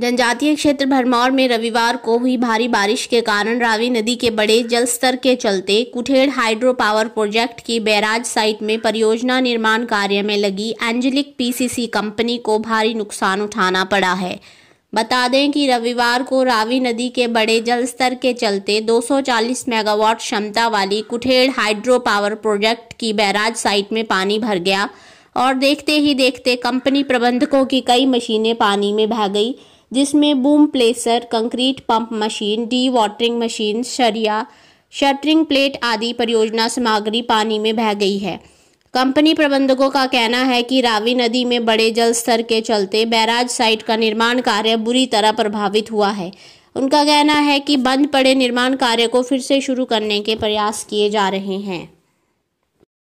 जनजातीय क्षेत्र भरमौर में रविवार को हुई भारी बारिश के कारण रावी नदी के बड़े जलस्तर के चलते कुठेड़ हाइड्रो पावर प्रोजेक्ट की बैराज साइट में परियोजना निर्माण कार्य में लगी एंजेलिक पीसीसी कंपनी को भारी नुकसान उठाना पड़ा है बता दें कि रविवार को रावी नदी के बड़े जलस्तर के चलते 240 मेगावाट क्षमता वाली कुठेड़ हाइड्रो पावर प्रोजेक्ट की बैराज साइट में पानी भर गया और देखते ही देखते कंपनी प्रबंधकों की कई मशीनें पानी में बह गई जिसमें boom placer concrete pump machine dewatering machine शरिया शटरिंग प्लेट आदि परियोजना सामग्री पानी में बह गई है कंपनी प्रबंधकों का कहना है कि रावी नदी में बड़े जल स्तर के चलते बैराज साइट का निर्माण कार्य बुरी तरह प्रभावित हुआ है उनका कहना है कि बंद पड़े निर्माण कार्य को फिर से शुरू करने के प्रयास किए जा रहे हैं